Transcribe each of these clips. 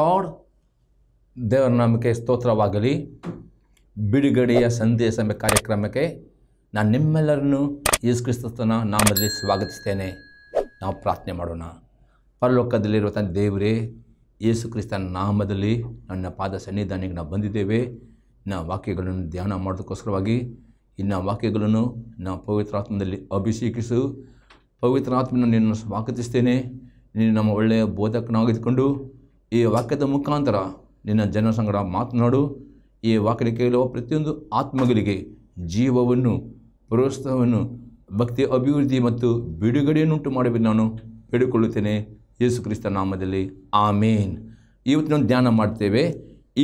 lord ದೇವರ ನಾಮಕ್ಕೆ ಸ್ತೋತ್ರವಾಗಲಿ ಬಿಡುಗಡೆಯ ಸಂದೇಶ ಕಾರ್ಯಕ್ರಮಕ್ಕೆ ನಾನು ನಿಮ್ಮೆಲ್ಲರನ್ನು ಯೇಸು ಕ್ರಿಸ್ತನ ನಾಮದಲ್ಲಿ ಸ್ವಾಗತಿಸ್ತೇನೆ ನಾವು ಪ್ರಾರ್ಥನೆ ಮಾಡೋಣ ಪರಲೋಕದಲ್ಲಿರುವಂಥ ದೇವರೇ ಯೇಸು ಕ್ರಿಸ್ತನ ನಾಮದಲ್ಲಿ ನನ್ನ ಪಾದ ಸನ್ನಿಧಾನಿಗೆ ನಾವು ಬಂದಿದ್ದೇವೆ ನಾವು ವಾಕ್ಯಗಳನ್ನು ಧ್ಯಾನ ಮಾಡೋದಕ್ಕೋಸ್ಕರವಾಗಿ ಇನ್ನು ವಾಕ್ಯಗಳನ್ನು ನಾವು ಪವಿತ್ರಾತ್ಮದಲ್ಲಿ ಅಭಿಷೇಕಿಸು ಪವಿತ್ರಾತ್ಮನ ನಿನ್ನನ್ನು ಸ್ವಾಗತಿಸ್ತೇನೆ ನೀನು ನಮ್ಮ ಒಳ್ಳೆಯ ಬೋಧಕನಾಗಿದ್ದುಕೊಂಡು ಈ ವಾಕ್ಯದ ಮುಖಾಂತರ ನಿನ್ನ ಜನಸಂಗ್ರಹ ಮಾತನಾಡು ಈ ವಾಕ್ಯ ಕೇಳುವ ಪ್ರತಿಯೊಂದು ಆತ್ಮಗಳಿಗೆ ಜೀವವನ್ನು ಪ್ರೋತ್ಸಾಹವನ್ನು ಭಕ್ತಿ ಅಭಿವೃದ್ಧಿ ಮತ್ತು ಬಿಡುಗಡೆಯನ್ನುಂಟು ಮಾಡಬೇಕು ನಾನು ಹೇಳಿಕೊಳ್ಳುತ್ತೇನೆ ಯೇಸು ಕ್ರಿಸ್ತ ನಾಮದಲ್ಲಿ ಆಮೇನ್ ಇವತ್ತು ನಾವು ಧ್ಯಾನ ಮಾಡ್ತೇವೆ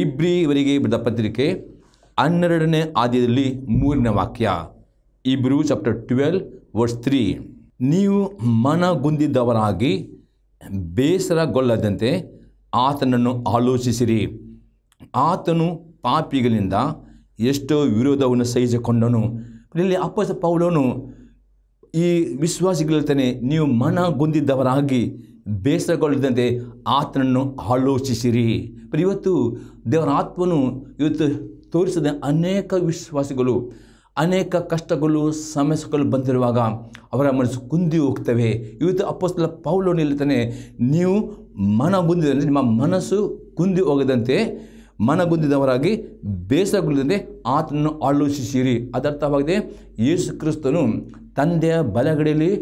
ಇಬ್ರಿವರಿಗೆ ಬಿದ್ದ ಪತ್ರಿಕೆ ಹನ್ನೆರಡನೇ ಆದ್ಯದಲ್ಲಿ ಮೂರನೇ ವಾಕ್ಯ ಇಬ್ರು ಚಾಪ್ಟರ್ ಟ್ವೆಲ್ ವರ್ಸ್ ತ್ರೀ ನೀವು ಮನಗುಂದಿದ್ದವರಾಗಿ ಬೇಸರಗೊಳ್ಳದಂತೆ ಆತನನ್ನು ಆಲೋಚಿಸಿರಿ ಆತನು ಪಾಪಿಗಳಿಂದ ಎಷ್ಟೋ ವಿರೋಧವನ್ನು ಸಹಿಸಿಕೊಂಡನು ಇಲ್ಲಿ ಅಪ್ಪಸ ಪೌಲನು ಈ ವಿಶ್ವಾಸಿಗಳಿರ್ತಾನೆ ನೀವು ಮನ ಮನಗೊಂದಿದ್ದವರಾಗಿ ಬೇಸರಗೊಳ್ಳದಂತೆ ಆತನನ್ನು ಆಲೋಚಿಸಿರಿ ಇವತ್ತು ದೇವರ ಆತ್ಮನು ಇವತ್ತು ತೋರಿಸಿದ ಅನೇಕ ವಿಶ್ವಾಸಿಗಳು ಅನೇಕ ಕಷ್ಟಗಳು ಸಮಸ್ಯೆಗಳು ಬಂದಿರುವಾಗ ಅವರ ಮನಸ್ಸು ಕುಂದಿ ಹೋಗ್ತವೆ ಇವತ್ತು ಅಪ್ಪಸ್ತಲ ಪೌಲು ನಿಲ್ಲುತ್ತಾನೆ ನೀವು ಮನಗುಂದಿದ ನಿಮ್ಮ ಮನಸ್ಸು ಕುಂದಿ ಹೋಗದಂತೆ ಮನಗುಂದಿದವರಾಗಿ ಬೇಸರಗೊಳ್ಳದಂತೆ ಆತನನ್ನು ಆಲೋಚಿಸಿರಿ ಅದರ್ಥವಾಗಿದೆ ಯೇಸು ಕ್ರಿಸ್ತನು ತಂದೆಯ ಬಲಗಡೆಯಲ್ಲಿ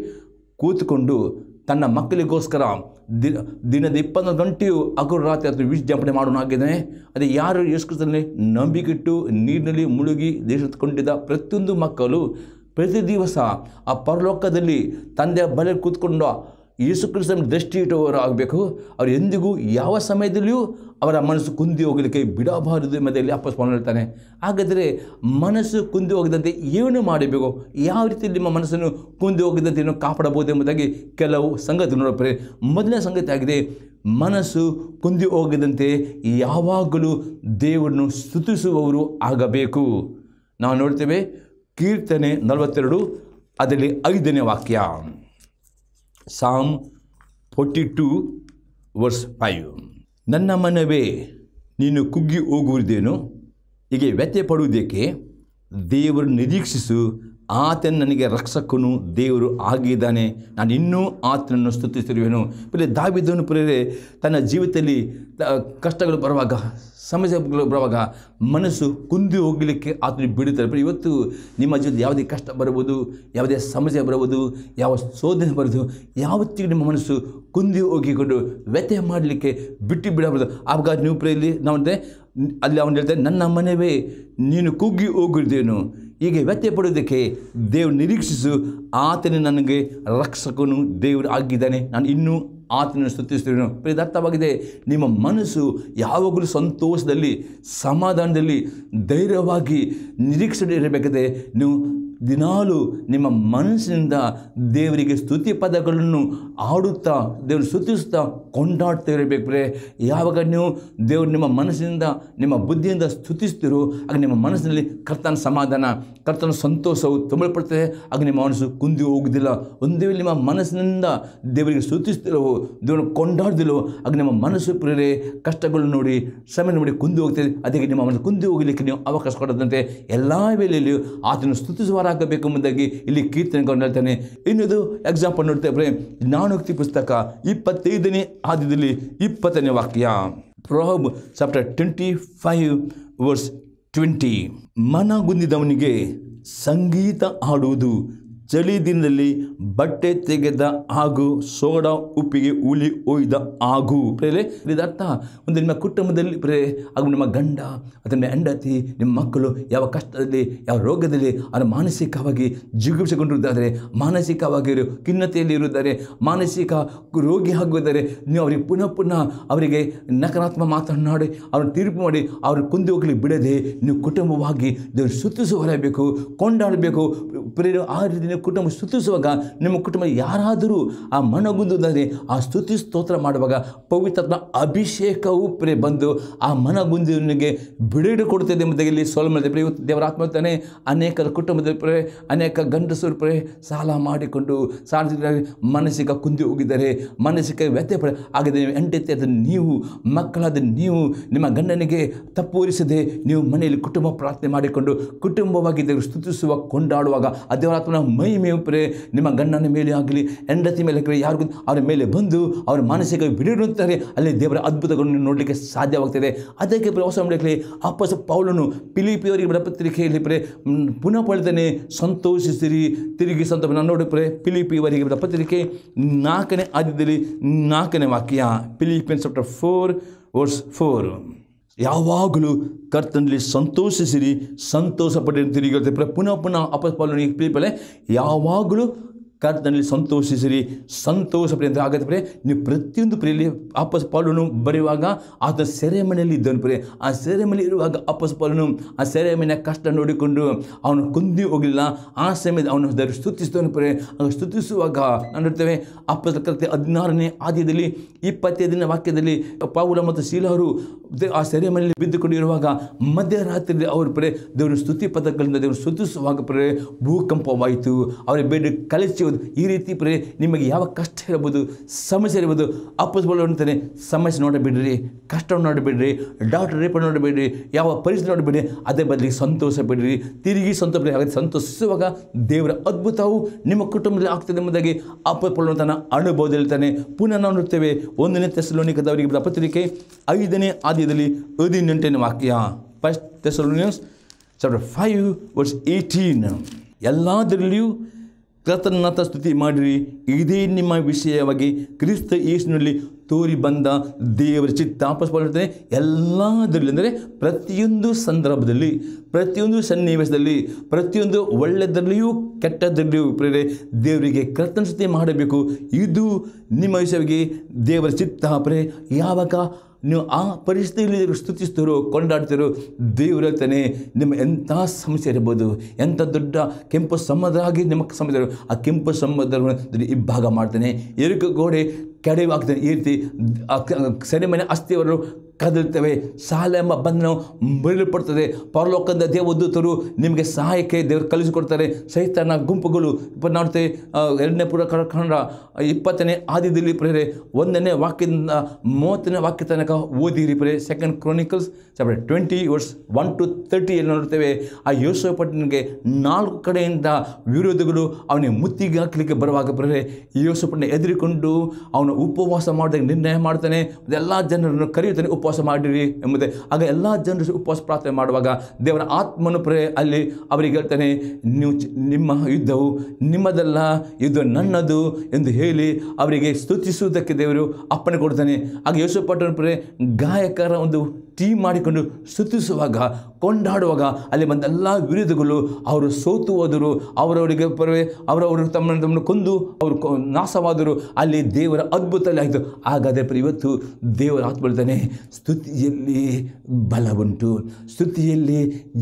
ಕೂತುಕೊಂಡು ತನ್ನ ಮಕ್ಕಳಿಗೋಸ್ಕರ ದಿನ ದಿನದ ಇಪ್ಪತ್ತೊಂದು ಗಂಟೆಯು ಹಗಲು ರಾತ್ರಿ ಅಥವಾ ವೀಜ್ ಮಾಡೋಣ ಆಗಿದ್ದಾನೆ ಅದೇ ಯಾರು ನಂಬಿಕೆ ನಂಬಿಕೆಟ್ಟು ನೀರಿನಲ್ಲಿ ಮುಳುಗಿ ದೇಶ ಕೊಂಡಿದ್ದ ಪ್ರತಿಯೊಂದು ಮಕ್ಕಳು ಪ್ರತಿ ದಿವಸ ಆ ಪರಲೋಕದಲ್ಲಿ ತಂದೆಯ ಬಲೆ ಕೂತ್ಕೊಂಡು ಯೇಸು ಕ್ರಿಸ್ತನ ದೃಷ್ಟಿ ಇಟ್ಟವರು ಆಗಬೇಕು ಅವರು ಎಂದಿಗೂ ಯಾವ ಸಮಯದಲ್ಲಿಯೂ ಅವರ ಮನಸ್ಸು ಕುಂದಿ ಹೋಗಲಿಕ್ಕೆ ಬಿಡಬಾರದು ಮಧ್ಯದಲ್ಲಿ ಅಪ್ಪಸ್ಪಣ ಹೇಳ್ತಾನೆ ಹಾಗಾದರೆ ಮನಸ್ಸು ಕುಂದಿ ಹೋಗದಂತೆ ಏನು ಮಾಡಬೇಕು ಯಾವ ರೀತಿ ನಿಮ್ಮ ಮನಸ್ಸನ್ನು ಕುಂದಿ ಹೋಗದಂತೆ ಏನು ಕಾಪಾಡಬಹುದು ಎಂಬುದಾಗಿ ಕೆಲವು ಸಂಗತಿ ನೋಡಪ್ರೆ ಮೊದಲನೇ ಸಂಗತಿ ಆಗಿದೆ ಮನಸ್ಸು ಕುಂದಿ ಹೋಗದಂತೆ ಯಾವಾಗಲೂ ದೇವರನ್ನು ಸ್ತುತಿಸುವವರು ಆಗಬೇಕು ನಾವು ನೋಡ್ತೇವೆ ಕೀರ್ತನೆ ನಲವತ್ತೆರಡು ಅದರಲ್ಲಿ ಐದನೇ ವಾಕ್ಯ ಸಾಮ್ ಫೋರ್ಟಿ ಟು ವರ್ಸ್ ಫೈವ್ ನನ್ನ ಮನವೇ ನೀನು ಕುಗ್ಗಿ ಹೋಗುವುದೇನು ಹೀಗೆ ವ್ಯತ್ಯ ಪಡುವುದಕ್ಕೆ ದೇವರು ನಿರೀಕ್ಷಿಸು ಆತನು ನನಗೆ ರಕ್ಷಕನು ದೇವರು ಆಗಿದ್ದಾನೆ ನಾನು ಇನ್ನೂ ಆತನನ್ನು ಸ್ತುತಿಸಿರುವೆನು ಪುಲೆ ದಾವಿದನು ಪ್ರೇರೆ ತನ್ನ ಜೀವಿತದಲ್ಲಿ ಕಷ್ಟಗಳು ಬರುವಾಗ ಸಮಸ್ಯೆ ಬರುವಾಗ ಮನಸ್ಸು ಕುಂದಿ ಹೋಗಲಿಕ್ಕೆ ಆತನಿಗೆ ಬಿಡುತ್ತಾರೆ ಇವತ್ತು ನಿಮ್ಮ ಜೀವನದ ಯಾವುದೇ ಕಷ್ಟ ಬರಬಹುದು ಯಾವುದೇ ಸಮಸ್ಯೆ ಬರಬಹುದು ಯಾವ ಶೋಧನೆ ಬರೋದು ಯಾವತ್ತಿಗೂ ನಿಮ್ಮ ಮನಸ್ಸು ಕುಂದಿ ಹೋಗಿಕೊಂಡು ವ್ಯತ್ಯಯ ಮಾಡಲಿಕ್ಕೆ ಬಿಟ್ಟು ಬಿಡಬಾರದು ಆವಾಗ ನೀವು ಪ್ರೇಲಿ ನಾವು ಅಲ್ಲಿ ಅವನು ಹೇಳ್ತಾರೆ ನನ್ನ ಮನೆಯವೇ ನೀನು ಕುಗ್ಗಿ ಹೋಗಿದ್ದೇನು ಹೀಗೆ ವ್ಯತ್ಯಯ ಪಡುವುದಕ್ಕೆ ದೇವ್ರು ನಿರೀಕ್ಷಿಸು ಆತನೇ ನನಗೆ ರಕ್ಷಕನು ದೇವರು ಆಗಿದ್ದಾನೆ ನಾನು ಇನ್ನೂ ಆತನನ್ನು ಸ್ತುತಿಸ್ತೀರೇನು ಪ್ರದರ್ಥವಾಗಿದೆ ನಿಮ್ಮ ಮನಸ್ಸು ಯಾವಾಗಲೂ ಸಂತೋಷದಲ್ಲಿ ಸಮಾಧಾನದಲ್ಲಿ ಧೈರ್ಯವಾಗಿ ನಿರೀಕ್ಷಣೆ ಇರಬೇಕಾದ್ರೆ ನೀವು ದಿನಾಲು ನಿಮ್ಮ ಮನಸ್ಸಿನಿಂದ ದೇವರಿಗೆ ಸ್ತುತಿ ಪದಗಳನ್ನು ಆಡುತ್ತಾ ದೇವರು ಸ್ತುತಿಸ್ತಾ ಕೊಂಡಾಡ್ತಾ ಇರಬೇಕ್ರೆ ಯಾವಾಗ ನೀವು ದೇವರು ನಿಮ್ಮ ಮನಸ್ಸಿನಿಂದ ನಿಮ್ಮ ಬುದ್ಧಿಯಿಂದ ಸ್ತುತಿಸ್ತಿರೋ ಆಗ ನಿಮ್ಮ ಮನಸ್ಸಿನಲ್ಲಿ ಕರ್ತನ ಸಮಾಧಾನ ಕರ್ತನ ಸಂತೋಷವು ತುಂಬಲ್ಪಡ್ತದೆ ಆಗ ನಿಮ್ಮ ಮನಸ್ಸು ಕುಂದಿ ಹೋಗುವುದಿಲ್ಲ ಒಂದೇ ನಿಮ್ಮ ಮನಸ್ಸಿನಿಂದ ದೇವರಿಗೆ ಸ್ತುತಿಸ್ತಿರೋ ದೇವರನ್ನು ಕೊಂಡಾಡ್ದಿಲ್ಲವೋ ಆಗ ನಿಮ್ಮ ಮನಸ್ಸು ಪ್ರೇರೆ ಕಷ್ಟಗಳನ್ನು ನೋಡಿ ಸಮಯ ನೋಡಿ ಕುಂದಿ ಹೋಗ್ತದೆ ಅದಕ್ಕೆ ನಿಮ್ಮ ಮನಸ್ಸು ಕುಂದಿ ಹೋಗಲಿಕ್ಕೆ ನೀವು ಅವಕಾಶ ಕೊಡದಂತೆ ಎಲ್ಲ ವೇಳೆಯಲ್ಲಿಯೂ ಆತನು ಸ್ತುತಿಸುವ ಪಾರಾಗಬೇಕು ಎಂಬುದಾಗಿ ಇಲ್ಲಿ ಕೀರ್ತನೆಗಳನ್ನು ಹೇಳ್ತಾನೆ ಇನ್ನೊಂದು ಎಕ್ಸಾಂಪಲ್ ನೋಡ್ತೇವೆ ಇಬ್ಬರೇ ನಾನೋಕ್ತಿ ಪುಸ್ತಕ ಇಪ್ಪತ್ತೈದನೇ ಆದ್ಯದಲ್ಲಿ ಇಪ್ಪತ್ತನೇ ವಾಕ್ಯ Proverbs chapter twenty five verse twenty ಮನಗುಂದಿದವನಿಗೆ ಸಂಗೀತ ಹಾಡುವುದು ಚಳಿ ದಿನದಲ್ಲಿ ಬಟ್ಟೆ ತೆಗೆದ ಹಾಗೂ ಸೋಡಾ ಉಪ್ಪಿಗೆ ಉಳಿ ಒಯ್ದ ಆಗು ಪ್ರೇರೆ ಇದರ್ಥ ಒಂದು ನಿಮ್ಮ ಕುಟುಂಬದಲ್ಲಿ ಪ್ರೇ ಹಾಗೂ ನಿಮ್ಮ ಗಂಡ ಅಥವಾ ನಿಮ್ಮ ಹೆಂಡತಿ ನಿಮ್ಮ ಮಕ್ಕಳು ಯಾವ ಕಷ್ಟದಲ್ಲಿ ಯಾವ ರೋಗದಲ್ಲಿ ಅವರ ಮಾನಸಿಕವಾಗಿ ಜಿಗುಪ್ಸೆಗೊಂಡಿರುವುದಾದರೆ ಮಾನಸಿಕವಾಗಿರು ಖಿನ್ನತೆಯಲ್ಲಿ ಇರುತ್ತಾರೆ ಮಾನಸಿಕ ರೋಗಿ ಆಗುವುದಾದರೆ ನೀವು ಅವರಿಗೆ ಪುನಃ ಪುನಃ ಅವರಿಗೆ ನಕಾರಾತ್ಮಕ ಮಾತನಾಡಿ ಅವ್ರನ್ನ ತೀರ್ಪು ಮಾಡಿ ಅವ್ರ ಕುಂದು ಹೋಗಲಿಕ್ಕೆ ಬಿಡದೆ ನೀವು ಕುಟುಂಬವಾಗಿ ದೇವರು ಸುತ್ತಿಸು ಹೊರಬೇಕು ಕೊಂಡಾಡಬೇಕು ಪ್ರೇರು ಆ ರೀತಿ ನಿಮ್ಮ ಕುಟುಂಬ ಸ್ತುತಿಸುವಾಗ ನಿಮ್ಮ ಕುಟುಂಬ ಯಾರಾದರೂ ಆ ಮನಗುಂದುದರೆ ಆ ಸ್ತುತಿ ಸ್ತೋತ್ರ ಮಾಡುವಾಗ ಪವಿತ್ರತ್ನ ಅಭಿಷೇಕವು ಪ್ರೇ ಬಂದು ಆ ಮನಗುಂದಿನಿಗೆ ಬಿಡುಗಡೆ ಕೊಡುತ್ತದೆ ಎಂಬುದಾಗಿ ಇಲ್ಲಿ ಸೋಲಮದೆ ಪ್ರೇ ದೇವರ ಅನೇಕ ಅನೇಕರ ಕುಟುಂಬದ ಪ್ರೇ ಅನೇಕ ಗಂಡಸರು ಪ್ರೇ ಸಾಲ ಮಾಡಿಕೊಂಡು ಸಾರ್ವಜನಿಕ ಮನಸ್ಸಿಗೆ ಕುಂದಿ ಹೋಗಿದ್ದಾರೆ ಮನಸ್ಸಿಗೆ ವ್ಯಥೆ ಪಡೆ ನೀವು ಎಂಟೆತ್ತೆ ಅದನ್ನು ನೀವು ಮಕ್ಕಳಾದ ನೀವು ನಿಮ್ಮ ಗಂಡನಿಗೆ ತಪ್ಪೋರಿಸದೆ ನೀವು ಮನೆಯಲ್ಲಿ ಕುಟುಂಬ ಪ್ರಾರ್ಥನೆ ಮಾಡಿಕೊಂಡು ಕುಟುಂಬವಾಗಿ ಸ್ತುತಿಸುವ ಕೊಂಡಾಡುವಾಗ ಆ ದೇವರಾತ್ಮನ ಮಹಿಮೆಯು ಪ್ರೇ ನಿಮ್ಮ ಗಂಡನ ಮೇಲೆ ಆಗಲಿ ಹೆಂಡತಿ ಮೇಲೆ ಆಗಲಿ ಯಾರಿಗೂ ಅವರ ಮೇಲೆ ಬಂದು ಅವರ ಮಾನಸಿಕ ಬಿಡಿರುತ್ತಾರೆ ಅಲ್ಲಿ ದೇವರ ಅದ್ಭುತಗಳನ್ನು ನೋಡಲಿಕ್ಕೆ ಸಾಧ್ಯವಾಗ್ತದೆ ಅದಕ್ಕೆ ಪ್ರವಾಸ ಮಾಡಲಿಕ್ಕೆ ಅಪ್ಪಸ ಪೌಲನು ಪಿಲಿಪಿಯವರಿಗೆ ಬಡ ಪತ್ರಿಕೆಯಲ್ಲಿ ಪ್ರೇ ಪುನಃ ಪಡೆದನೆ ಸಂತೋಷಿಸಿರಿ ತಿರುಗಿ ಸಂತೋಷ ನಾನು ನೋಡಿ ಪ್ರೇ ಪಿಲಿಪಿಯವರಿಗೆ ಬಡ ಪತ್ರಿಕೆ ನಾಲ್ಕನೇ ಆದ್ಯದಲ್ಲಿ ನಾಲ್ಕನೇ ವಾಕ್ಯ Philippian chapter four verse four ಯಾವಾಗಲೂ ಕರ್ತನಲ್ಲಿ ಸಂತೋಷಿಸಿರಿ ಸಂತೋಷ ಪಟ್ಟಿರ್ತೀರಿ ಪುನಃ ಪುನಃ ಅಪಸ್ಪಾಲನೆ ಪೀಪಲೆ ಯಾವಾಗಲೂ ಕರ್ತನಲ್ಲಿ ಸಂತೋಷಿಸಿರಿ ಸಂತೋಷ ಪ್ರಿಯ ಅಂದರೆ ಆಗತ್ತೆ ನೀವು ಪ್ರತಿಯೊಂದು ಪ್ರಿಯಲ್ಲಿ ಅಪ್ಪಸ್ ಪಾಲನ್ನು ಬರೆಯುವಾಗ ಆತ ಸೆರೆಮನೆಯಲ್ಲಿ ಇದ್ದನು ಪ್ರೇ ಆ ಸೆರೆಮನೆ ಇರುವಾಗ ಅಪ್ಪಸ್ ಪಾಲನು ಆ ಸೆರೆಮನೆಯ ಕಷ್ಟ ನೋಡಿಕೊಂಡು ಅವನು ಕುಂದಿ ಹೋಗಲಿಲ್ಲ ಆ ಸಮಯದ ಅವನು ಪ್ರೇ ಆ ಸ್ತುತಿಸುವಾಗ ನಾನು ನೋಡ್ತೇವೆ ಅಪ್ಪಸ್ ಕೃತ್ಯ ಹದಿನಾರನೇ ಆದ್ಯದಲ್ಲಿ ಇಪ್ಪತ್ತೈದನೇ ವಾಕ್ಯದಲ್ಲಿ ಪಾವುಲ ಮತ್ತು ಶೀಲ ಅವರು ಆ ಸೆರೆಮನೆಯಲ್ಲಿ ಬಿದ್ದುಕೊಂಡಿರುವಾಗ ಮಧ್ಯರಾತ್ರಿ ಅವರು ಪ್ರೇ ದೇವರು ಸ್ತುತಿ ಪದಗಳಿಂದ ದೇವರು ಸ್ತುತಿಸುವಾಗ ಪ್ರೇ ಭೂಕಂಪವಾಯಿತು ಅವರ ಬೇಡ ಕಲಿಸಿ ಈ ರೀತಿ ಪ್ರೇ ನಿಮಗೆ ಯಾವ ಕಷ್ಟ ಇರಬಹುದು ಸಮಸ್ಯೆ ಇರ್ಬೋದು ಅಪ್ಪಸ್ಬಲ್ ಅಂತಾನೆ ಸಮಸ್ಯೆ ನೋಡಬೇಡ್ರಿ ಕಷ್ಟವನ್ನು ನೋಡಬೇಡ್ರಿ ಡಾಕ್ಟರ್ ರೇಪ ನೋಡಬೇಡ್ರಿ ಯಾವ ಪರಿಸ್ಥಿತಿ ನೋಡಬೇಡಿ ಅದೇ ಬದಲಿಗೆ ಸಂತೋಷ ಬಿಡ್ರಿ ತಿರುಗಿ ಸಂತೋಷ ಸಂತೋಷಿಸುವಾಗ ದೇವರ ಅದ್ಭುತವು ನಿಮ್ಮ ಕುಟುಂಬದಲ್ಲಿ ಆಗ್ತದೆ ಎಂಬುದಾಗಿ ಅಪ್ಪಸ್ಬಲ್ ತನ್ನ ಅನುಭವ ಹೇಳ್ತಾನೆ ಪುನಃ ನಾವು ನೋಡ್ತೇವೆ ಒಂದನೇ ತೆಸಲೋನಿಕದವರಿಗೆ ಪತ್ರಿಕೆ ಐದನೇ ಆದ್ಯದಲ್ಲಿ ಹದಿನೆಂಟನೇ ವಾಕ್ಯ first Thessalonians chapter five verse eighteen ಎಲ್ಲದರಲ್ಲಿಯೂ ಕರ್ತನನಾಥ ಸ್ತುತಿ ಮಾಡಿರಿ ಇದೇ ನಿಮ್ಮ ವಿಷಯವಾಗಿ ಕ್ರಿಸ್ತ ಯೇಸುನಲ್ಲಿ ತೋರಿ ಬಂದ ದೇವರ ಚಿತ್ತ ವಾಪಸ್ ಮಾಡಿರ್ತಾನೆ ಎಲ್ಲದರಲ್ಲಿ ಅಂದರೆ ಪ್ರತಿಯೊಂದು ಸಂದರ್ಭದಲ್ಲಿ ಪ್ರತಿಯೊಂದು ಸನ್ನಿವೇಶದಲ್ಲಿ ಪ್ರತಿಯೊಂದು ಒಳ್ಳೆಯದರಲ್ಲಿಯೂ ಕೆಟ್ಟದ್ದರಲ್ಲಿಯೂ ಪ್ರೇರೆ ದೇವರಿಗೆ ಕರ್ತನ ಮಾಡಬೇಕು ಇದು ನಿಮ್ಮ ವಿಷಯವಾಗಿ ದೇವರ ಚಿತ್ತ ಪ್ರೇ ಯಾವಾಗ ನೀವು ಆ ಪರಿಸ್ಥಿತಿಯಲ್ಲಿ ಸ್ತುತಿಸ್ತೀರೋ ಕೊಂಡಾಡ್ತಿರೋ ತಾನೆ ನಿಮ್ಮ ಎಂಥ ಸಮಸ್ಯೆ ಇರ್ಬೋದು ಎಂಥ ದೊಡ್ಡ ಕೆಂಪು ಸಮುದ್ರ ಆಗಿ ನಿಮ್ಮ ಸಮಸ್ಯೆ ಆ ಕೆಂಪು ಸಮುದ್ರವನ್ನು ಇಬ್ಬಾಗ ಮಾಡ್ತಾನೆ ಎರುಕು ಗೋಡೆ ಕೆಡವಾಗ್ತದೆ ಈ ರೀತಿ ಸೆರೆಮನೆ ಅಸ್ತಿವರು ಕದಲ್ತೇವೆ ಸಾಲ ಎಂಬ ಬಂಧನವು ಮುರಿಯಲ್ಪಡ್ತದೆ ಪರಲೋಕದ ದೇವದೂತರು ನಿಮಗೆ ಸಹಾಯಕ್ಕೆ ದೇವರು ಕಲಿಸಿಕೊಡ್ತಾರೆ ಸೈತನ ಗುಂಪುಗಳು ಇಪ್ಪತ್ತು ನೋಡುತ್ತೆ ಎರಡನೇ ಪುರ ಕಂಡ ಇಪ್ಪತ್ತನೇ ಆದಿದಲ್ಲಿ ಪ್ರೇರೆ ಒಂದನೇ ವಾಕ್ಯದಿಂದ ಮೂವತ್ತನೇ ವಾಕ್ಯ ತನಕ ಓದಿರಿ ಪ್ರೇರೆ second Chronicles chapter twenty verse one to ತರ್ಟಿಯಲ್ಲಿ ನೋಡ್ತೇವೆ ಆ ಯೋಸಪಟ್ಟನಿಗೆ ನಾಲ್ಕು ಕಡೆಯಿಂದ ವಿರೋಧಿಗಳು ಅವನಿಗೆ ಮುತ್ತಿಗೆ ಹಾಕಲಿಕ್ಕೆ ಬರುವಾಗ ಪ್ರೇರೆ ಯೋಸಪಟ್ಟನ ಎದುರಿಕೊಂಡು ಅವನು ಉಪವಾಸ ಮಾಡಿದಾಗ ನಿರ್ಣಯ ಮಾಡ್ತಾನೆ ಎಲ್ಲ ಜನರನ್ನು ಕರೆಯುತ್ತಾನೆ ಉಪ ಉಪವಾಸ ಮಾಡಿರಿ ಎಂಬುದೇ ಆಗ ಎಲ್ಲ ಜನರು ಉಪವಾಸ ಪ್ರಾರ್ಥನೆ ಮಾಡುವಾಗ ದೇವರ ಆತ್ಮನು ಪ್ರೇ ಅಲ್ಲಿ ಅವರಿಗೆ ಹೇಳ್ತಾನೆ ನೀವು ನಿಮ್ಮ ಯುದ್ಧವು ನಿಮ್ಮದಲ್ಲ ಯುದ್ಧ ನನ್ನದು ಎಂದು ಹೇಳಿ ಅವರಿಗೆ ಸ್ತುತಿಸುವುದಕ್ಕೆ ದೇವರು ಅಪ್ಪಣೆ ಕೊಡ್ತಾನೆ ಆಗ ಯೇಸುಪಟ್ಟಣ ಪ್ರೇ ಗಾಯಕರ ಒಂದು ಟೀಮ್ ಮಾಡಿಕೊಂಡು ಸ್ತುತಿಸುವಾಗ ಕೊಂಡಾಡುವಾಗ ಅಲ್ಲಿ ಬಂದ ಎಲ್ಲ ವಿರೋಧಿಗಳು ಅವರು ಸೋತು ಹೋದರು ಅವರವರಿಗೆ ಪರವೇ ಅವರವರು ತಮ್ಮನ್ನು ತಮ್ಮನ್ನು ಕೊಂದು ಅವರು ನಾಶವಾದರು ಅಲ್ಲಿ ದೇವರ ಅದ್ಭುತ ಆಯಿತು ಹಾಗಾದರೆ ಇವತ್ತು ದೇವರ ಆತ್ಮ ಹೇಳ್ತಾನೆ ಸ್ತುತಿಯಲ್ಲಿ ಬಲ ಉಂಟು ಸ್ತುತಿಯಲ್ಲಿ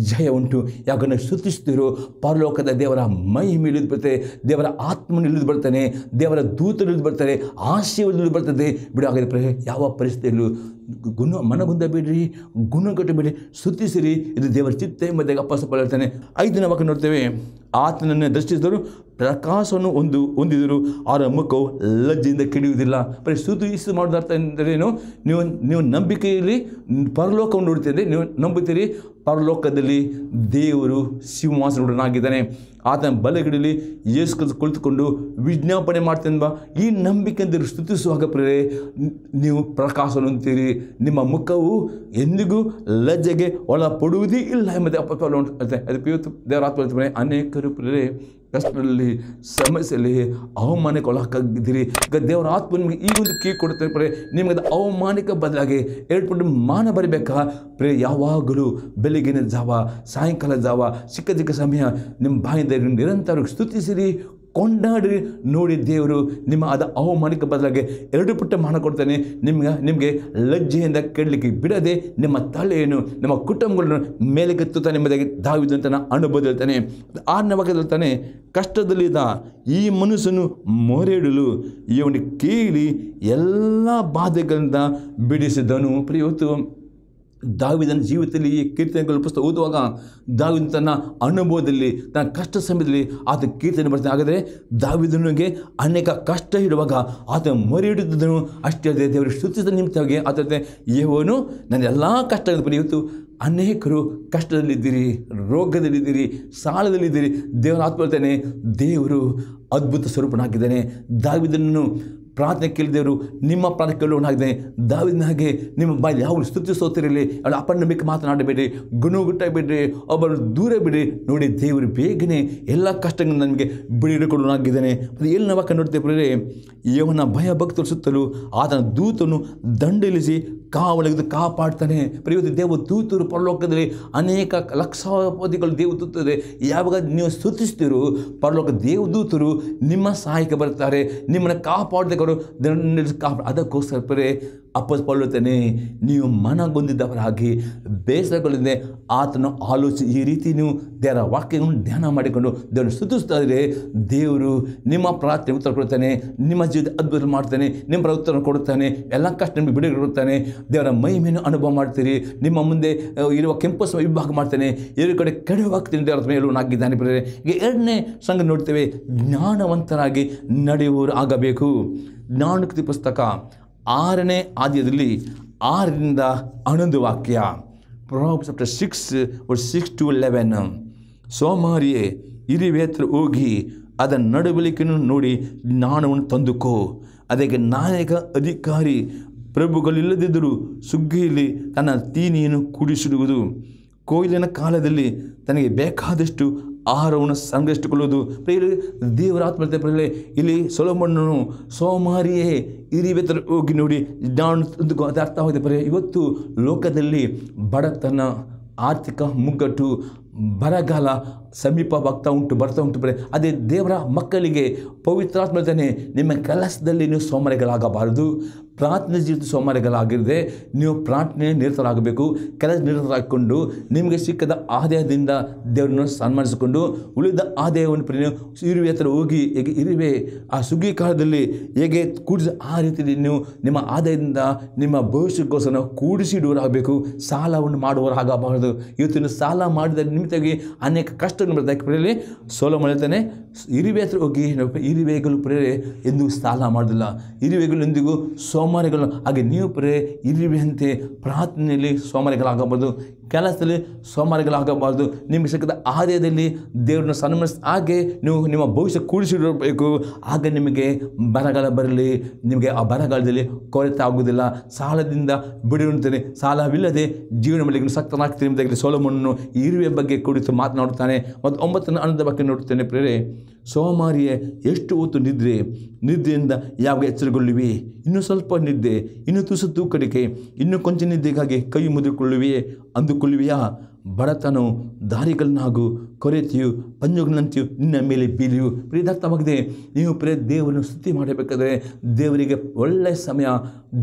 ಜಯ ಉಂಟು ಯಾಕಂದರೆ ಸ್ತುತಿಸ್ತಿರೋ ಪರಲೋಕದ ದೇವರ ಮೈ ಮಿಳಿದು ಬರ್ತದೆ ದೇವರ ಆತ್ಮ ನಿಲ್ಲದು ಬರ್ತಾನೆ ದೇವರ ದೂತ ನಿಲ್ಲದು ಬರ್ತಾರೆ ಆಶೀರ್ವಾದ ನಿಲ್ಲದು ಬರ್ತದೆ ಬಿಡು ಹಾಗಾದರೆ ಯಾವ ಪರಿಸ್ಥಿತಿಯಲ್ಲೂ ಗುಣ ಮನಗುಂದ ಬಿಡ್ರಿ ಗುಣಗಟ್ಟು ಬಿಡ್ರಿ ಸುತ್ತಿಸಿರಿ ಇದು ದೇವರ ಚಿತ್ತ ಎಂಬುದಾಗಿ ಅಪ್ಪ ಹೇಳ್ತಾನೆ ಐದು ನಾವು ನೋಡ್ತೇವೆ ಆತನನ್ನು ದರ್ಶಿಸಿದರು ಪ್ರಕಾಶವನ್ನು ಒಂದು ಹೊಂದಿದರು ಅವರ ಮುಖವು ಲಜ್ಜಿಂದ ಕಿಡಿಯುವುದಿಲ್ಲ ಬರೀ ಸುತಿಸು ಮಾಡೋದು ಅರ್ಥ ಎಂದರೇನು ನೀವು ನೀವು ನಂಬಿಕೆಯಲ್ಲಿ ಪರಲೋಕವನ್ನು ನೋಡ್ತೀರಿ ನೀವು ನಂಬುತ್ತೀರಿ ಪರಲೋಕದಲ್ಲಿ ದೇವರು ಸಿಂಹಾಸನ ಆತನ ಬಲಗಿಡಲಿ ಯೇಸು ಕುಳಿತುಕೊಂಡು ವಿಜ್ಞಾಪನೆ ಮಾಡ್ತೇನೆ ಈ ನಂಬಿಕೆಯಿಂದ ಸ್ತುತಿಸುವಾಗ ಪ್ರೇರೆ ನೀವು ಪ್ರಕಾಶನಂತೀರಿ ನಿಮ್ಮ ಮುಖವು ಎಂದಿಗೂ ಲಜ್ಜೆಗೆ ಒಳಪಡುವುದೇ ಇಲ್ಲ ಎಂಬುದೇ ಅಪತ್ವ ಅದಕ್ಕೆ ಇವತ್ತು ದೇವರಾತ್ಮ ಅನೇಕರು ಪ್ರೇರೆ ಕಷ್ಟದಲ್ಲಿ ಸಮಸ್ಯೆಯಲ್ಲಿ ಅವಮಾನಕ್ಕೆ ಒಳಹಾಕಿದ್ದೀರಿ ಈಗ ದೇವರ ಆತ್ಮ ನಿಮಗೆ ಈ ಒಂದು ಕೀ ಕೊಡುತ್ತೆ ಪ್ರೇ ನಿಮಗೆ ಅವಮಾನಿಕ ಅವಮಾನಕ್ಕೆ ಬದಲಾಗಿ ಏರ್ಪಟ್ಟು ಮಾನ ಬರಬೇಕಾ ಪ್ರೇ ಯಾವಾಗಲೂ ಬೆಳಗಿನ ಜಾವ ಸಾಯಂಕಾಲ ಜಾವ ಚಿಕ್ಕ ಚಿಕ್ಕ ಸಮಯ ನಿಮ್ಮ ಬಾಯಿಂದ ನಿರಂತರ ಸ್ತುತಿಸಿರಿ ಕೊಂಡಾಡಿ ನೋಡಿ ದೇವರು ನಿಮ್ಮ ಅದ ಅವಮಾನಕ್ಕೆ ಬದಲಾಗಿ ಎರಡು ಪುಟ್ಟ ಮಾನ ಕೊಡ್ತಾನೆ ನಿಮ್ಗೆ ನಿಮಗೆ ಲಜ್ಜೆಯಿಂದ ಕೆಡಲಿಕ್ಕೆ ಬಿಡದೆ ನಿಮ್ಮ ತಲೆಯನ್ನು ನಮ್ಮ ಕುಟುಂಬಗಳನ್ನು ಮೇಲೆ ಎಂಬುದಾಗಿ ದಾವಿದಂತ ಅನುಭವ ಹೇಳ್ತಾನೆ ಆರನೇ ವಾಕ್ಯದಲ್ಲಿ ಕಷ್ಟದಲ್ಲಿದ್ದ ಈ ಮನುಷ್ಯನು ಮೊರೆಡಲು ಇವನು ಕೇಳಿ ಎಲ್ಲ ಬಾಧೆಗಳಿಂದ ಬಿಡಿಸಿದನು ಪ್ರಿಯವತ್ತು ದಾವಿದನ ಜೀವಿತದಲ್ಲಿ ಈ ಕೀರ್ತನೆಗಳ ಪುಸ್ತಕ ಓದುವಾಗ ದಾವಿದ ತನ್ನ ಅನುಭವದಲ್ಲಿ ತನ್ನ ಕಷ್ಟ ಸಮಯದಲ್ಲಿ ಆತ ಕೀರ್ತನೆ ಬರ್ತಾನೆ ಹಾಗಾದರೆ ದಾವಿದನಿಗೆ ಅನೇಕ ಕಷ್ಟ ಇಡುವಾಗ ಆತ ಮರಿ ಅಷ್ಟೇ ಅಲ್ಲದೆ ದೇವರು ಶುತಿಸಿದ ನಿಮಿತ್ತವಾಗಿ ಆತ ಯೋನು ನನ್ನ ಎಲ್ಲ ಕಷ್ಟಗಳನ್ನು ಇವತ್ತು ಅನೇಕರು ಕಷ್ಟದಲ್ಲಿದ್ದೀರಿ ರೋಗದಲ್ಲಿದ್ದೀರಿ ಸಾಲದಲ್ಲಿದ್ದೀರಿ ದೇವರ ಆತ್ಮರ್ತಾನೆ ದೇವರು ಅದ್ಭುತ ಸ್ವರೂಪನಾಗಿದ್ದಾನೆ ದಾವಿದನನ್ನು ಪ್ರಾರ್ಥನೆ ಕೇಳಿದೇವರು ನಿಮ್ಮ ಪ್ರಾರ್ಥನೆ ಕೇಳುವನು ಹಾಗೆ ದಾವಿನ ಹಾಗೆ ನಿಮ್ಮ ಬಾಯಿ ಯಾವಾಗಲೂ ಸ್ತುತಿ ಸೋತಿರಲಿ ಅವಳು ಅಪನಂಬಿಕೆ ಮಾತನಾಡಬೇಡಿ ಗುಣಗುಟ್ಟ ಬಿಡ್ರಿ ಒಬ್ಬರು ದೂರ ಬಿಡಿ ನೋಡಿ ದೇವರು ಬೇಗನೆ ಎಲ್ಲ ಕಷ್ಟಗಳನ್ನು ನನಗೆ ಬಿಡಿಕೊಡೋನಾಗಿದ್ದಾನೆ ಅದು ಎಲ್ಲಿ ನಾವು ಕಂಡುಹಿಡ್ತೇವೆ ಯವನ ಭಯ ಭಕ್ತರು ಸುತ್ತಲೂ ಆತನ ದೂತನು ದಂಡಲಿಸಿ ಕಾವಳಗಿದು ಕಾಪಾಡ್ತಾನೆ ಪ್ರಿಯೋದು ದೇವ ದೂತರು ಪರಲೋಕದಲ್ಲಿ ಅನೇಕ ದೇವ ದೂತದೆ ಯಾವಾಗ ನೀವು ಸ್ತುತಿಸ್ತೀರೋ ಪರಲೋಕ ದೇವದೂತರು ನಿಮ್ಮ ಸಹಾಯಕ್ಕೆ ಬರ್ತಾರೆ ನಿಮ್ಮನ್ನು ಕಾಪಾಡೋದಕ್ಕೆ ಅವರು ಅದಕ್ಕೋಸ್ಕರ ಪರೇ ಅಪ್ಪಸ್ಕೊಳ್ಳುತ್ತೇನೆ ನೀವು ಮನಗೊಂದಿದ್ದವರಾಗಿ ಬೇಸರಗಳಿಂದ ಆತನ ಆಲೋಚನೆ ಈ ರೀತಿ ನೀವು ದೇವರ ವಾಕ್ಯಗಳನ್ನು ಧ್ಯಾನ ಮಾಡಿಕೊಂಡು ದೇವರು ಸುತ್ತಿಸ್ತಾ ಇದ್ದರೆ ದೇವರು ನಿಮ್ಮ ಪ್ರಾರ್ಥನೆ ಉತ್ತರ ಕೊಡ್ತಾನೆ ನಿಮ್ಮ ಜೀವಿತ ಅದ್ಭುತ ಮಾಡ್ತಾನೆ ನಿಮ್ಮ ಉತ್ತರ ಕೊಡ್ತಾನೆ ಎಲ್ಲ ಕಷ್ಟ ನಿಮಗೆ ಬಿಡುಗಡೆ ಕೊಡುತ್ತಾನೆ ದೇವರ ಮೇನು ಅನುಭವ ಮಾಡ್ತೀರಿ ನಿಮ್ಮ ಮುಂದೆ ಇರುವ ಕೆಂಪು ವಿಭಾಗ ಮಾಡ್ತಾನೆ ಎರಡು ಕಡೆ ಕೆಡವಾಗ್ತೀನಿ ದೇವರ ಮೇಲೆ ಈಗ ಎರಡನೇ ಸಂಘ ನೋಡ್ತೇವೆ ಜ್ಞಾನವಂತರಾಗಿ ನಡೆಯುವರು ಆಗಬೇಕು ಜ್ಞಾನಕೃತಿ ಪುಸ್ತಕ ಆರನೇ ಆದ್ಯದಲ್ಲಿ ಆರರಿಂದ ಹನ್ನೊಂದು ವಾಕ್ಯ Proverbs after six six to eleven ಸೋಮಾರಿಯೇ ಇರಿವೇತ್ರ ಹೋಗಿ ಅದರ ನಡವಳಿಕೆಯನ್ನು ನೋಡಿ ಜ್ಞಾನವನ್ನು ತಂದುಕೋ ಅದಕ್ಕೆ ನಾಯಕ ಅಧಿಕಾರಿ ಪ್ರಭುಗಳಿಲ್ಲದಿದ್ದರೂ ಸುಗ್ಗಿಯಲ್ಲಿ ತನ್ನ ತೀನಿಯನ್ನು ಕೂಡಿಸಿಡುವುದು ಕೋಯಿಲಿನ ಕಾಲದಲ್ಲಿ ತನಗೆ ಬೇಕಾದಷ್ಟು ಆಹಾರವನ್ನು ಸಂಗ್ರಹಿಸಿಕೊಳ್ಳುವುದು ಪ್ರಿಯರು ದೇವರಾತ್ಮತೆ ಪ್ರಿಯರೇ ಇಲ್ಲಿ ಸೊಲೋಮಣ್ಣನು ಸೋಮಾರಿಯೇ ತರ ಹೋಗಿ ನೋಡಿ ಜ್ಞಾನ ಅರ್ಥ ಹೋಗಿದೆ ಪ್ರಿಯ ಇವತ್ತು ಲೋಕದಲ್ಲಿ ಬಡತನ ಆರ್ಥಿಕ ಮುಗ್ಗಟ್ಟು ಬರಗಾಲ ಸಮೀಪವಾಗ್ತಾ ಉಂಟು ಬರ್ತಾ ಉಂಟು ಬರೆಯ ಅದೇ ದೇವರ ಮಕ್ಕಳಿಗೆ ಪವಿತ್ರಾತ್ಮತನೇ ನಿಮ್ಮ ಕೆಲಸದಲ್ಲಿ ನೀವು ಸೋಮರಿಗಳಾಗಬಾರದು ಪ್ರಾರ್ಥನೆ ಜೀವಿತ ಸೋಮಾರಿಗಳಾಗಿರದೆ ನೀವು ಪ್ರಾರ್ಥನೆ ನಿರತರಾಗಬೇಕು ಕೆಲಸ ನಿರತರಾಗಿಕೊಂಡು ನಿಮಗೆ ಸಿಕ್ಕದ ಆದಾಯದಿಂದ ದೇವರನ್ನು ಸನ್ಮಾನಿಸಿಕೊಂಡು ಉಳಿದ ಆದಾಯವನ್ನು ನೀವು ಇರುವೆ ಹತ್ರ ಹೋಗಿ ಹೇಗೆ ಇರುವೆ ಆ ಸುಗ್ಗಿ ಕಾಲದಲ್ಲಿ ಹೇಗೆ ಕೂಡಿಸಿ ಆ ರೀತಿಯಲ್ಲಿ ನೀವು ನಿಮ್ಮ ಆದಾಯದಿಂದ ನಿಮ್ಮ ಭವಿಷ್ಯಕ್ಕೋಸ್ಕರ ಕೂಡಿಸಿಡುವರಾಗಬೇಕು ಇಡುವರಾಗಬೇಕು ಸಾಲವನ್ನು ಮಾಡುವರಾಗಬಾರದು ಇವತ್ತಿನ ಸಾಲ ಮಾಡಿದ ನಿಮಿತ್ತಾಗಿ ಅನೇಕ ಕಷ್ಟಗಳು ಬರ್ತಾಕಿ ಪ್ರೇರೆ ಸೋಲ ಮಾಡ್ತಾನೆ ಇರುವೆ ಹತ್ರ ಹೋಗಿ ಇರುವೆಗಳು ಪ್ರೇರೆ ಎಂದು ಸಾಲ ಮಾಡೋದಿಲ್ಲ ಇರುವೆಗಳು ಎಂದಿಗೂ ಸೋ ಸೋಮಾರಿಗಳು ಹಾಗೆ ನೀವು ಪ್ರೇ ಇಲ್ಲಿವೆಯಂತೆ ಪ್ರಾರ್ಥನೆಯಲ್ಲಿ ಸೋಮಾರಿಗಳಾಗಬಾರ್ದು ಕೆಲಸದಲ್ಲಿ ಸೋಮಾರಿಗಳಾಗಬಾರ್ದು ನಿಮಗೆ ಸಿಕ್ಕಿದ ಆದಾಯದಲ್ಲಿ ದೇವರನ್ನ ಸನ್ಮಾನಿಸಿದ ಹಾಗೆ ನೀವು ನಿಮ್ಮ ಭವಿಷ್ಯ ಕೂಡಿಸಿಡಬೇಕು ಆಗ ನಿಮಗೆ ಬರಗಾಲ ಬರಲಿ ನಿಮಗೆ ಆ ಬರಗಾಲದಲ್ಲಿ ಕೊರತೆ ಆಗುವುದಿಲ್ಲ ಸಾಲದಿಂದ ಬಿಡುವಂತೇನೆ ಸಾಲವಿಲ್ಲದೆ ಜೀವನ ಮಳಿಗೆ ಸಕ್ತನಾಗ್ತೀನಿ ಎಂಬುದಾಗಿ ಸೋಲಮನ್ನು ಇರುವೆ ಬಗ್ಗೆ ಕುಡಿತು ಮಾತನಾಡುತ್ತಾನೆ ಮತ್ತು ಒಂಬತ್ತನ ಅನ್ನದ ಬಗ್ಗೆ ನೋಡುತ್ತೇನೆ ಪ್ರೇರೆ ಸೋಮಾರಿಯ ಎಷ್ಟು ಹೊತ್ತು ನಿದ್ರೆ ನಿದ್ರೆಯಿಂದ ಯಾವಾಗ ಎಚ್ಚರಗೊಳ್ಳುವೆ ಇನ್ನೂ ಸ್ವಲ್ಪ ನಿದ್ದೆ ಇನ್ನೂ ತುಸು ತೂಕಡಿಕೆ ಇನ್ನೂ ಕೊಂಚ ನಿದ್ದೆಗಾಗಿ ಕೈ ಮುದ್ರಿಕೊಳ್ಳುವೆ ಅಂದು ಕಾಯ್ದುಕೊಳ್ಳುವೆಯಾ ಬಡತನು ದಾರಿಗಳನ್ನಾಗೂ ಕೊರೆತೆಯು ಪಂಜುಗ್ನಂತೆಯು ನಿನ್ನ ಮೇಲೆ ಬೀಳಿಯು ಪ್ರೀತಾರ್ಥವಾಗಿದೆ ನೀವು ಪ್ರೇ ದೇವರನ್ನು ಸ್ತುತಿ ಮಾಡಬೇಕಾದರೆ ದೇವರಿಗೆ ಒಳ್ಳೆಯ ಸಮಯ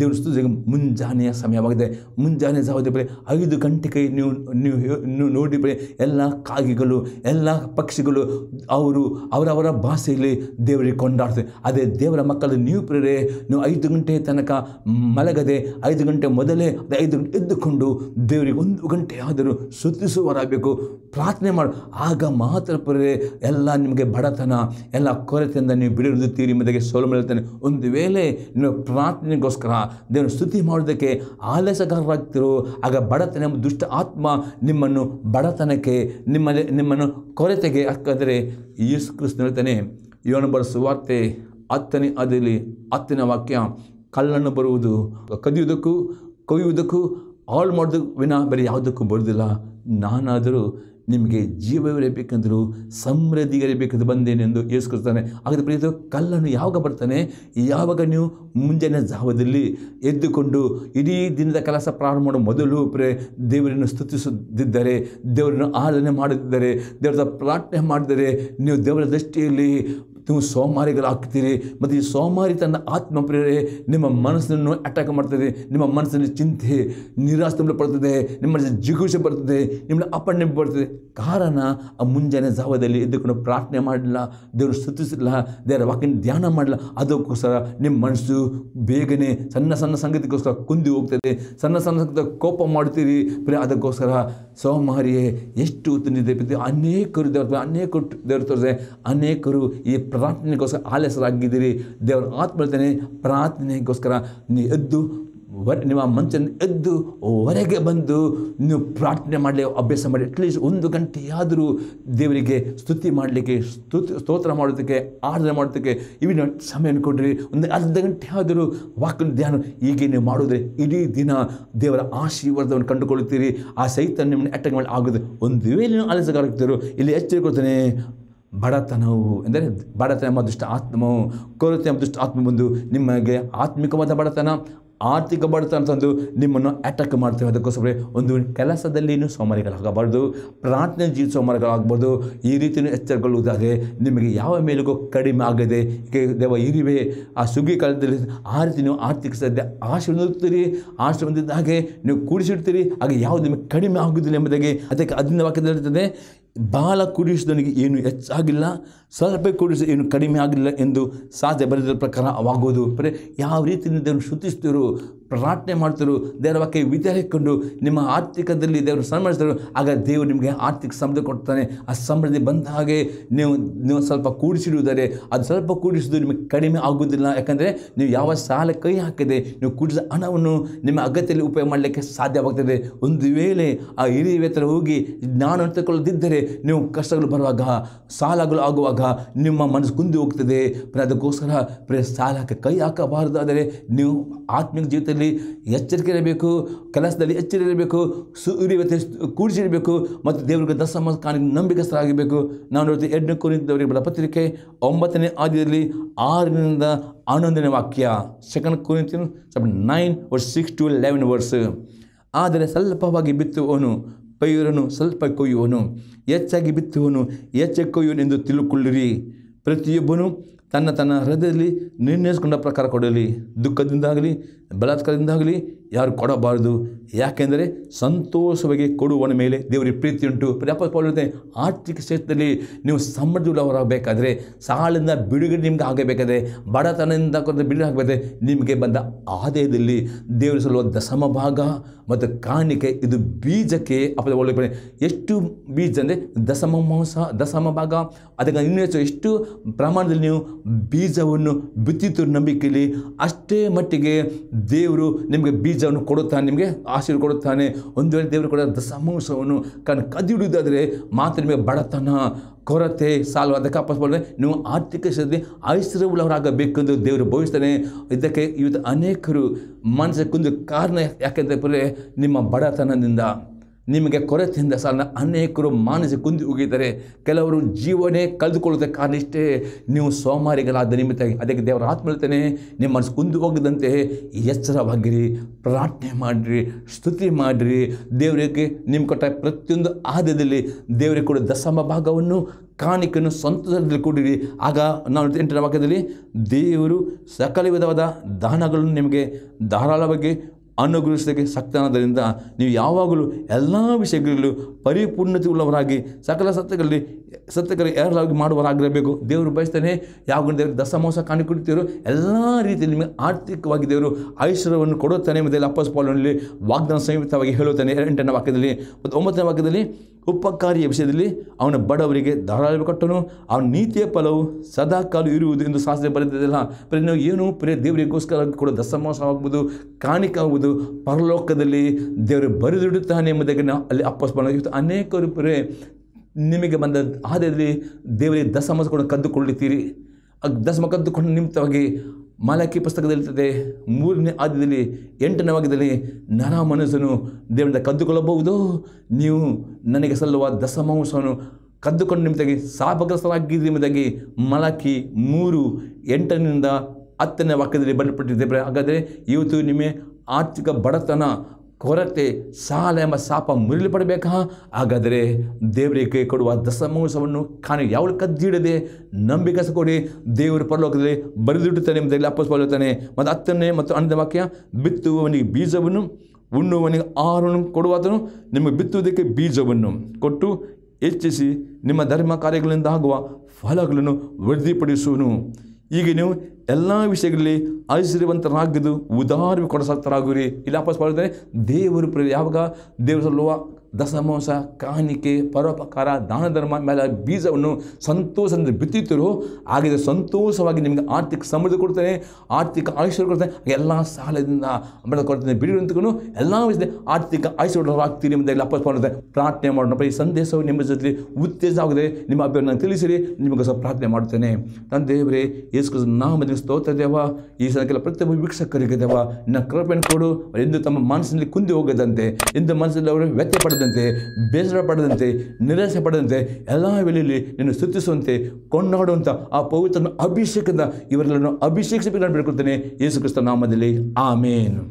ದೇವರ ಸ್ತುತಿಗೆ ಮುಂಜಾನೆಯ ಸಮಯವಾಗಿದೆ ಮುಂಜಾನೆ ಜಾವದಿ ಬರೀ ಐದು ಗಂಟೆಗೆ ನೀವು ನೀವು ನೋಡಿ ಬರೀ ಎಲ್ಲ ಕಾಗಿಗಳು ಎಲ್ಲ ಪಕ್ಷಿಗಳು ಅವರು ಅವರವರ ಭಾಷೆಯಲ್ಲಿ ದೇವರಿಗೆ ಕೊಂಡಾಡ್ತಾರೆ ಅದೇ ದೇವರ ಮಕ್ಕಳು ನೀವು ಪ್ರೇರೇ ನೀವು ಐದು ಗಂಟೆ ತನಕ ಮಲಗದೆ ಐದು ಗಂಟೆ ಮೊದಲೇ ಐದು ಗಂಟೆ ಎದ್ದುಕೊಂಡು ದೇವರಿಗೆ ಒಂದು ಗಂಟೆ ಆದರೂ ಸ್ತುತಿಸುವರಾಗಬೇಕು ಪ್ರಾರ್ಥನೆ ಮಾಡು ಆ ಆಗ ಮಾತ್ರ ಪರೇ ಎಲ್ಲ ನಿಮಗೆ ಬಡತನ ಎಲ್ಲ ಕೊರತೆಯಿಂದ ನೀವು ಬಿಡುತ್ತೀರಿ ಮಧ್ಯೆ ಸೋಲು ಮಾಡುತ್ತೇನೆ ಒಂದು ವೇಳೆ ನೀವು ಪ್ರಾರ್ಥನೆಗೋಸ್ಕರ ದೇವರು ಸ್ತುತಿ ಮಾಡೋದಕ್ಕೆ ಆಲಸಗಾರರಾಗ್ತಿರು ಆಗ ಬಡತನ ಎಂಬ ದುಷ್ಟ ಆತ್ಮ ನಿಮ್ಮನ್ನು ಬಡತನಕ್ಕೆ ನಿಮ್ಮ ನಿಮ್ಮನ್ನು ಕೊರತೆಗೆ ಹಾಕಿದರೆ ಯೇಸು ಕ್ರಿಸ್ತ ಹೇಳ್ತಾನೆ ಬರೋ ಸುವಾರ್ತೆ ಹತ್ತನೇ ಅದಿಲಿ ಹತ್ತನೇ ವಾಕ್ಯ ಕಲ್ಲನ್ನು ಬರುವುದು ಕದಿಯುವುದಕ್ಕೂ ಕೊಯ್ಯುವುದಕ್ಕೂ ಹಾಳು ಮಾಡೋದಕ್ಕೆ ವಿನ ಬೇರೆ ಯಾವುದಕ್ಕೂ ಬರುವುದಿಲ್ಲ ನಾನಾದರೂ ನಿಮಗೆ ಜೀವವಿರಬೇಕೆಂದರೂ ಸಮೃದ್ಧಿ ಇರಬೇಕೆಂದು ಬಂದೇನೆಂದು ಏಸ್ಕೊಳ್ತಾನೆ ಹಾಗಾದರೆ ಪ್ರೀತು ಕಲ್ಲನ್ನು ಯಾವಾಗ ಬರ್ತಾನೆ ಯಾವಾಗ ನೀವು ಮುಂಜಾನೆ ಜಾವದಲ್ಲಿ ಎದ್ದುಕೊಂಡು ಇಡೀ ದಿನದ ಕೆಲಸ ಪ್ರಾರಂಭ ಮಾಡೋ ಮೊದಲು ಪ್ರೇ ದೇವರನ್ನು ಸ್ತುತಿಸುತ್ತಿದ್ದರೆ ದೇವರನ್ನು ಆರಾಧನೆ ಮಾಡುತ್ತಿದ್ದರೆ ದೇವರ ಪ್ರಾರ್ಥನೆ ಮಾಡಿದರೆ ನೀವು ದೇವರ ದೃಷ್ಟಿಯಲ್ಲಿ ನೀವು ಸೋಮಾರಿಗಳಾಗ್ತೀರಿ ಮತ್ತು ಈ ತನ್ನ ಆತ್ಮ ಪ್ರೇರೆ ನಿಮ್ಮ ಮನಸ್ಸನ್ನು ಅಟ್ಯಾಕ್ ಮಾಡ್ತದೆ ನಿಮ್ಮ ಮನಸ್ಸಿನ ಚಿಂತೆ ನಿರಾಸೆ ಬರ್ತದೆ ನಿಮ್ಮ ಜಿಗುಷೆ ಬರ್ತದೆ ನಿಮ್ಮ ಅಪಣ್ಣೆ ಬರ್ತದೆ ಕಾರಣ ಆ ಮುಂಜಾನೆ ಜಾವದಲ್ಲಿ ಎದ್ದುಕೊಂಡು ಪ್ರಾರ್ಥನೆ ಮಾಡಲಿಲ್ಲ ದೇವರು ಸ್ತುತಿಸಲಿಲ್ಲ ದೇವರ ವಾಕಿನ ಧ್ಯಾನ ಮಾಡಲ್ಲ ಅದಕ್ಕೋಸ್ಕರ ನಿಮ್ಮ ಮನಸ್ಸು ಬೇಗನೆ ಸಣ್ಣ ಸಣ್ಣ ಸಂಗತಿಗೋಸ್ಕರ ಕುಂದಿ ಹೋಗ್ತದೆ ಸಣ್ಣ ಸಣ್ಣ ಸಂಗತಿ ಕೋಪ ಮಾಡ್ತೀರಿ ಪ್ರೇ ಅದಕ್ಕೋಸ್ಕರ ಸೋಮಾರಿಯೇ ಎಷ್ಟು ನಿದ್ದೆ ಅನೇಕರು ದೇವರು ಅನೇಕರು ದೇವ್ರ ತೋರಿಸಿದೆ ಅನೇಕರು ಈ ಪ್ರಾರ್ಥನೆಗೋಸ್ಕರ ಆಲಸರಾಗಿದ್ದೀರಿ ದೇವರ ಆತ್ಮಳ್ತಾನೆ ಪ್ರಾರ್ಥನೆಗೋಸ್ಕರ ಎದ್ದು ನಿಮ್ಮ ಮಂಚನ್ನು ಎದ್ದು ಹೊರಗೆ ಬಂದು ನೀವು ಪ್ರಾರ್ಥನೆ ಮಾಡಲಿ ಅಭ್ಯಾಸ ಮಾಡಿ ಅಟ್ಲೀಸ್ಟ್ ಒಂದು ಗಂಟೆಯಾದರೂ ದೇವರಿಗೆ ಸ್ತುತಿ ಮಾಡಲಿಕ್ಕೆ ಸ್ತುತಿ ಸ್ತೋತ್ರ ಮಾಡೋದಕ್ಕೆ ಆರಾಧನೆ ಮಾಡೋದಕ್ಕೆ ಇವಿನ ಸಮಯವನ್ನು ಕೊಡ್ರಿ ಒಂದು ಅರ್ಧ ಗಂಟೆ ಆದರೂ ವಾಕನ ಧ್ಯಾನ ಹೀಗೆ ನೀವು ಮಾಡಿದ್ರೆ ಇಡೀ ದಿನ ದೇವರ ಆಶೀರ್ವಾದವನ್ನು ಕಂಡುಕೊಳ್ಳುತ್ತೀರಿ ಆ ಸಹಿತ ನಿಮ್ಮನ್ನು ಅಟ್ಯಾಕ್ ಮಾಡಿ ಆಗೋದು ಒಂದು ವೇಳೆ ನೀವು ಇಲ್ಲಿ ಇಲ್ಲಿ ಎಚ್ಚರಿಕೊಳ್ತಾನೆ ಬಡತನವು ಎಂದರೆ ಬಡತನ ಎಂಬ ದುಷ್ಟ ಆತ್ಮವು ಕೊರತೆ ಎಂಬ ದುಷ್ಟ ಆತ್ಮ ಬಂದು ನಿಮಗೆ ಆತ್ಮಿಕವಾದ ಬಡತನ ಆರ್ಥಿಕ ಬಡತನ ಅಂತಂದು ನಿಮ್ಮನ್ನು ಅಟ್ಯಾಕ್ ಮಾಡ್ತೇವೆ ಅದಕ್ಕೋಸ್ಕರ ಒಂದು ಕೆಲಸದಲ್ಲಿಯೂ ಸೋಮಾರಿಗಳಾಗಬಾರ್ದು ಪ್ರಾರ್ಥನೆ ಜೀವ ಸೋಮಾರಿಗಳಾಗಬಾರ್ದು ಈ ರೀತಿಯೂ ಎಚ್ಚರಗೊಳ್ಳುವುದಾದರೆ ನಿಮಗೆ ಯಾವ ಮೇಲಿಗೂ ಕಡಿಮೆ ಆಗದೆ ದೇವ ಇರಿವೆ ಆ ಸುಗ್ಗಿ ಕಾಲದಲ್ಲಿ ಆ ರೀತಿ ನೀವು ಆರ್ಥಿಕ ಸದ್ಯ ಆಶ್ರಮದಿರ್ತೀರಿ ಆಶ್ರಮದಿದ್ದ ಹಾಗೆ ನೀವು ಕೂಡಿಸಿಡ್ತೀರಿ ಹಾಗೆ ಯಾವುದು ನಿಮಗೆ ಕಡಿಮೆ ಆಗುವುದಿಲ್ಲ ಎಂಬುದಾಗಿ ಅದಕ್ಕೆ ವಾಕ್ಯದಲ್ಲಿ ವಾಕ್ಯದಲ್ಲಿರ್ತದೆ ಬಹಳ ಕುಡಿಸಿದವನಿಗೆ ಏನು ಹೆಚ್ಚಾಗಿಲ್ಲ ಸ್ವಲ್ಪ ಕುಡಿಸಿದ ಏನು ಕಡಿಮೆ ಆಗಿಲ್ಲ ಎಂದು ಸಾಧ್ಯ ಪ್ರಕಾರ ಪ್ರಕಾರವಾಗುವುದು ಬರೀ ಯಾವ ರೀತಿಯಿಂದ ದೇವರು ಶುತಿಸ್ತಿರು ಪ್ರಾರ್ಥನೆ ಮಾಡ್ತಿರು ದೇವರ ವಾಕ್ಯ ವಿಚಾರಿಕೊಂಡು ನಿಮ್ಮ ಆರ್ಥಿಕದಲ್ಲಿ ದೇವರು ಸನ್ಮಾನಿಸಿದರು ಆಗ ದೇವರು ನಿಮಗೆ ಆರ್ಥಿಕ ಸಮೃದ್ಧಿ ಕೊಡ್ತಾನೆ ಆ ಸಮೃದ್ಧಿ ಬಂದ ಹಾಗೆ ನೀವು ನೀವು ಸ್ವಲ್ಪ ಕೂಡಿಸಿಡುವುದರೆ ಅದು ಸ್ವಲ್ಪ ಕೂಡಿಸಿದು ನಿಮಗೆ ಕಡಿಮೆ ಆಗುವುದಿಲ್ಲ ಯಾಕಂದರೆ ನೀವು ಯಾವ ಸಾಲ ಕೈ ಹಾಕಿದೆ ನೀವು ಕೂಡಿಸಿದ ಹಣವನ್ನು ನಿಮ್ಮ ಅಗತ್ಯದಲ್ಲಿ ಉಪಯೋಗ ಮಾಡಲಿಕ್ಕೆ ಸಾಧ್ಯವಾಗ್ತದೆ ಒಂದು ವೇಳೆ ಆ ಹಿರಿಯ ವೇತನ ಹೋಗಿ ಜ್ಞಾನ ತೆಗೊಳ್ಳದಿದ್ದರೆ ನೀವು ಕಷ್ಟಗಳು ಬರುವಾಗ ಸಾಲಗಳು ಆಗುವಾಗ ನಿಮ್ಮ ಮನಸ್ಸು ಕುಂದಿ ಹೋಗ್ತದೆ ಅದಕ್ಕೋಸ್ಕರ ಪ್ರ ಸಾಲಕ್ಕೆ ಕೈ ಹಾಕಬಾರದಾದರೆ ನೀವು ಆತ್ಮಿಕ ಜೀವಿತದಲ್ಲಿ ಎಚ್ಚರಿಕೆ ಇರಬೇಕು ಕೆಲಸದಲ್ಲಿ ಇರಬೇಕು ಸುರಿವತೆ ಕೂಡಿಸಿರಬೇಕು ಮತ್ತು ದೇವರಿಗೆ ದಸಮ ಕಾಣಿಕೆ ನಂಬಿಕಸ್ಥರಾಗಿರಬೇಕು ನಾನು ನೋಡ್ತೀವಿ ಎರಡನೇ ಕೋರಿಂದವರಿಗೆ ಬರ ಪತ್ರಿಕೆ ಒಂಬತ್ತನೇ ಆದಿಯಲ್ಲಿ ಆರರಿಂದ ಹನ್ನೊಂದನೇ ವಾಕ್ಯ ಸೆಕೆಂಡ್ ಕೂರಿತೀನಿ ಸ್ವಲ್ಪ ನೈನ್ ವರ್ಷ ಸಿಕ್ಸ್ ಟು ಲೆವೆನ್ ವರ್ಸ್ ಆದರೆ ಸ್ವಲ್ಪವಾಗಿ ಬಿತ್ತು ಅವನು ಪೈರನು ಸ್ವಲ್ಪ ಕೊಯ್ಯುವನು ಹೆಚ್ಚಾಗಿ ಬಿತ್ತುವನು ಕೊಯ್ಯುವನು ಎಂದು ತಿಳುಕೊಳ್ಳಿರಿ ಪ್ರತಿಯೊಬ್ಬನು ತನ್ನ ತನ್ನ ಹೃದಯದಲ್ಲಿ ನಿರ್ಣಯಿಸಿಕೊಂಡ ಪ್ರಕಾರ ಕೊಡಲಿ ದುಃಖದಿಂದಾಗಲಿ ಬಲಾತ್ಕಾರದಿಂದಾಗಲಿ ಯಾರು ಕೊಡಬಾರದು ಯಾಕೆಂದರೆ ಸಂತೋಷವಾಗಿ ಕೊಡುವನ ಮೇಲೆ ದೇವರಿಗೆ ಪ್ರೀತಿ ಉಂಟು ಪೌಲತೆ ಆರ್ಥಿಕ ಕ್ಷೇತ್ರದಲ್ಲಿ ನೀವು ಸಮೃದ್ಧವರಾಗಬೇಕಾದ್ರೆ ಸಾಲಿಂದ ಬಿಡುಗಡೆ ನಿಮ್ಗೆ ಆಗಬೇಕಾದ್ರೆ ಬಡತನದಿಂದ ಕೊಂದು ಬಿಡುಗಡೆ ಆಗಬೇಕಾದ್ರೆ ನಿಮಗೆ ಬಂದ ಆದಾಯದಲ್ಲಿ ದೇವರು ಸಲ್ಲುವ ದಶಮ ಭಾಗ ಮತ್ತು ಕಾಣಿಕೆ ಇದು ಬೀಜಕ್ಕೆ ಅಪದ ಒಳ್ಳೆ ಎಷ್ಟು ಬೀಜ ಅಂದರೆ ದಶಮ ಮಾಂಸ ದಶಮ ಭಾಗ ಅದಕ್ಕೆ ಇನ್ನೂ ಹೆಚ್ಚು ಎಷ್ಟು ಪ್ರಮಾಣದಲ್ಲಿ ನೀವು ಬೀಜವನ್ನು ಬಿತ್ತಿತ್ತು ನಂಬಿಕೆಯಲ್ಲಿ ಅಷ್ಟೇ ಮಟ್ಟಿಗೆ ದೇವರು ನಿಮಗೆ ಬೀಜವನ್ನು ಕೊಡುತ್ತಾ ನಿಮಗೆ ಆ ಕೊಡುತ್ತಾನೆ ಒಂದು ವೇಳೆ ದೇವರು ಕೊಡ ದಸಮಾಂಶವನ್ನು ಕಣ್ಣು ಕದಿಡುವುದಾದರೆ ಮಾತ್ರ ನಿಮಗೆ ಬಡತನ ಕೊರತೆ ಸಾಲು ಅದಕ್ಕೆ ಅಪ್ಪಸ್ಬಾರ್ದು ನೀವು ಆರ್ಥಿಕ ಸ್ಥಿತಿ ಐಶ್ವರ್ಯವುಳ್ಳವರಾಗಬೇಕೆಂದು ದೇವರು ಭಾವಿಸ್ತಾನೆ ಇದಕ್ಕೆ ಇವತ್ತು ಅನೇಕರು ಮನಸ್ಸಕ್ಕೊಂದು ಕಾರಣ ಯಾಕೆಂದರೆ ನಿಮ್ಮ ಬಡತನದಿಂದ ನಿಮಗೆ ಕೊರತೆಯಿಂದ ಸಾಲ ಅನೇಕರು ಮಾನಸಿಕ ಕುಂದಿ ಹೋಗಿದ್ದಾರೆ ಕೆಲವರು ಜೀವನೇ ಕಳೆದುಕೊಳ್ಳೋದಕ್ಕೆ ಕಾರಣ ಇಷ್ಟೇ ನೀವು ಸೋಮಾರಿಗಳಾದ ನಿಮಿತ್ತ ಅದಕ್ಕೆ ದೇವರ ಆತ್ಮ ಹೇಳ್ತೇನೆ ನಿಮ್ಮ ಮನಸ್ಸು ಕುಂದು ಹೋಗದಂತೆ ಎಚ್ಚರವಾಗಿರಿ ಪ್ರಾರ್ಥನೆ ಮಾಡಿರಿ ಸ್ತುತಿ ಮಾಡಿರಿ ದೇವರಿಗೆ ನಿಮ್ಮ ಕೊಟ್ಟ ಪ್ರತಿಯೊಂದು ಆದ್ಯದಲ್ಲಿ ದೇವರಿಗೆ ಕೊಡೋ ದಶಮ ಭಾಗವನ್ನು ಕಾಣಿಕೆಯನ್ನು ಸಂತೋಷದಲ್ಲಿ ಕೊಡಿರಿ ಆಗ ನಾವು ಎಂಟನೇ ವಾಕ್ಯದಲ್ಲಿ ದೇವರು ಸಕಲ ವಿಧವಾದ ದಾನಗಳನ್ನು ನಿಮಗೆ ಧಾರಾಳವಾಗಿ ಅನುಗ್ರಹಿಸೋದಕ್ಕೆ ಅನ್ನೋದರಿಂದ ನೀವು ಯಾವಾಗಲೂ ಎಲ್ಲ ವಿಷಯಗಳಲ್ಲೂ ಪರಿಪೂರ್ಣತೆ ಉಳ್ಳವರಾಗಿ ಸಕಲ ಸತ್ಯಗಳಲ್ಲಿ ಸತ್ಯಗಳಿಗೆ ಏರಲಾಗಿ ಮಾಡುವರಾಗಿರಬೇಕು ದೇವರು ಬಯಸ್ತಾನೆ ಯಾವ ದೇವರಿಗೆ ದಸಮೋಸ ಕಾಣಿಕೊಡ್ತೀರೋ ಎಲ್ಲ ರೀತಿಯಲ್ಲಿ ನಿಮಗೆ ಆರ್ಥಿಕವಾಗಿ ದೇವರು ಐಶ್ವರ್ಯವನ್ನು ಕೊಡುತ್ತಾನೆ ಮತ್ತು ಅಪ್ಪಸ್ ಪಾಲನಲ್ಲಿ ವಾಗ್ದಾನ ಸಂಯುಕ್ತವಾಗಿ ಹೇಳುತ್ತಾನೆ ಎಂಟನೇ ವಾಕ್ಯದಲ್ಲಿ ಮತ್ತು ಒಂಬತ್ತನೇ ವಾಕ್ಯದಲ್ಲಿ ಉಪಕಾರಿಯ ವಿಷಯದಲ್ಲಿ ಅವನ ಬಡವರಿಗೆ ಧಾರಾಳ ಕಟ್ಟನು ಅವನ ನೀತಿಯ ಫಲವು ಸದಾ ಕಾಲ ಇರುವುದು ಎಂದು ಶಾಸ್ತ್ರ ಬರೆದಿದ್ದಲ್ಲ ಪ್ರೇ ಏನು ಪ್ರೇ ದೇವರಿಗೋಸ್ಕರ ಕೂಡ ಆಗ್ಬೋದು ಕಾಣಿಕೆ ಆಗುವುದು ಪರಲೋಕದಲ್ಲಿ ದೇವರು ಬರೆದಿಡುತ್ತಾನೆ ಎಂಬುದಾಗಿ ನಾವು ಅಲ್ಲಿ ಅಪ್ಪಸ್ಪಣ ಇವತ್ತು ಅನೇಕರು ನಿಮಗೆ ಬಂದ ಆದ್ಯದಲ್ಲಿ ದೇವರಿಗೆ ದಸಮಸ ಕೂಡ ಕದ್ದುಕೊಳ್ಳುತ್ತೀರಿ ದಸಮ ಕದ್ದುಕೊಂಡು ನಿಮಿತ್ತವಾಗಿ ಮಾಲಕಿ ಪುಸ್ತಕದಲ್ಲಿರ್ತದೆ ಮೂರನೇ ಆದ್ಯದಲ್ಲಿ ಎಂಟನೇ ವಾಗ್ಯದಲ್ಲಿ ನರ ಮನಸ್ಸನ್ನು ದೇವರಿಂದ ಕದ್ದುಕೊಳ್ಳಬಹುದು ನೀವು ನನಗೆ ಸಲ್ಲುವ ದಸಮಾಂಶವನ್ನು ಕದ್ದುಕೊಂಡು ನಿಮಿತ್ತಾಗಿ ಸಾಪಗ್ರಸ್ತರಾಗಿದ್ದು ನಿಮ್ಮದಾಗಿ ಮಲಕಿ ಮೂರು ಎಂಟರಿಂದ ಹತ್ತನೇ ವಾಕ್ಯದಲ್ಲಿ ಬರೆಯಲ್ಪಟ್ಟಿದೆ ಹಾಗಾದರೆ ಇವತ್ತು ನಿಮಗೆ ಆರ್ಥಿಕ ಬಡತನ ಕೊರತೆ ಸಾಲ ಎಂಬ ಶಾಪ ಮುರಿಲಿ ಪಡಬೇಕಾ ಹಾಗಾದರೆ ದೇವರಿಗೆ ಕೊಡುವ ದಸಮೋಸವನ್ನು ಕಾಣಿ ಯಾವಳು ಕದ್ದಿಡದೆ ನಂಬಿಕೆ ಕೊಡಿ ದೇವರು ಪರಲೋಕದಲ್ಲಿ ಬರೆದಿಡುತ್ತಾನೆ ಎಂಬುದಾಗಿ ಅಪ್ಪಸ್ ಬರುತ್ತಾನೆ ಮತ್ತು ಹತ್ತನೇ ಮತ್ತು ಅಣ್ಣದ ವಾಕ್ಯ ಬಿತ್ತುವವನಿಗೆ ಬೀಜವನ್ನು ಉಣ್ಣುವನಿಗೆ ಆಹಾರವನ್ನು ಕೊಡುವಾತನು ನಿಮಗೆ ಬಿತ್ತುವುದಕ್ಕೆ ಬೀಜವನ್ನು ಕೊಟ್ಟು ಹೆಚ್ಚಿಸಿ ನಿಮ್ಮ ಧರ್ಮ ಕಾರ್ಯಗಳಿಂದ ಆಗುವ ಫಲಗಳನ್ನು ವೃದ್ಧಿಪಡಿಸುವನು ಈಗ ನೀವು ಎಲ್ಲ ವಿಷಯಗಳಲ್ಲಿ ಐಶ್ವರ್ಯವಂತರಾಗದು ಉದಾಹರಣೆ ಕೊಡಸಾಗ್ತರಾಗುರಿ ಇಲ್ಲಿ ವಾಪಸ್ ಮಾಡಿದರೆ ದೇವರು ಪ್ರ ಯಾವಾಗ ದೇವರು ಸಲ್ಲುವ ದಸಮೋಸ ಕಾಣಿಕೆ ಪರೋಪಕಾರ ದಾನ ಧರ್ಮ ಮೇಲೆ ಬೀಜವನ್ನು ಸಂತೋಷದಿಂದ ಬಿತ್ತಿತ್ತರು ಆಗಿದೆ ಸಂತೋಷವಾಗಿ ನಿಮಗೆ ಆರ್ಥಿಕ ಸಮೃದ್ಧಿ ಕೊಡ್ತಾನೆ ಆರ್ಥಿಕ ಆಯುಷ್ಯ ಕೊಡ್ತಾನೆ ಎಲ್ಲ ಸಾಲದಿಂದ ಆಮೇಲೆ ಕೊಡ್ತಾನೆ ಬಿಡಿಗಳು ಎಲ್ಲ ವಿಷಯ ಆರ್ಥಿಕ ಆಯುಷ್ ಆಗ್ತೀರಿ ಮತ್ತು ಮಾಡುತ್ತೆ ಪ್ರಾರ್ಥನೆ ಮಾಡೋಣಪ್ಪ ಈ ಸಂದೇಶವು ನಿಮ್ಮ ಜೊತೆ ಉತ್ತೇಜ ಆಗಿದೆ ನಿಮ್ಮ ಅಭ್ಯರ್ಥಿ ತಿಳಿಸಿರಿ ನಿಮಗೆ ಸ್ವಲ್ಪ ಪ್ರಾರ್ಥನೆ ಮಾಡ್ತೇನೆ ನನ್ನ ದೇವರೇ ಯೇಸು ನಾವು ಸ್ತೋತ್ರ ದೇವ ಈ ಸಲಕ್ಕೆಲ್ಲ ಪ್ರತಿಯೊಬ್ಬ ವೀಕ್ಷಕರಿಗೆ ದೇವ ನಿನ್ನ ಕೃಪೆಯನ್ನು ಕೊಡು ಎಂದು ತಮ್ಮ ಮನಸ್ಸಿನಲ್ಲಿ ಕುಂದಿ ಹೋಗದಂತೆ ಎಂದು ಮನಸ್ಸಲ್ಲಿ ಅವರು ವ್ಯಕ್ತಪಡ ದುಃಖಿಸದಂತೆ ಬೇಸರ ಪಡದಂತೆ ನಿರಾಸೆ ಪಡದಂತೆ ಎಲ್ಲ ವೇಳೆಯಲ್ಲಿ ನೀನು ಸ್ತುತಿಸುವಂತೆ ಕೊಂಡಾಡುವಂಥ ಆ ಪವಿತ್ರ ಅಭಿಷೇಕದ ಇವರೆಲ್ಲರನ್ನು ಅಭಿಷೇಕಿಸಬೇಕು ನಾನು ಬೇಡ್ಕೊಳ್ತೇನೆ ಯೇಸು ಕ್ರಿಸ್ತ ನಾಮದಲ್ಲಿ ಆಮೇನು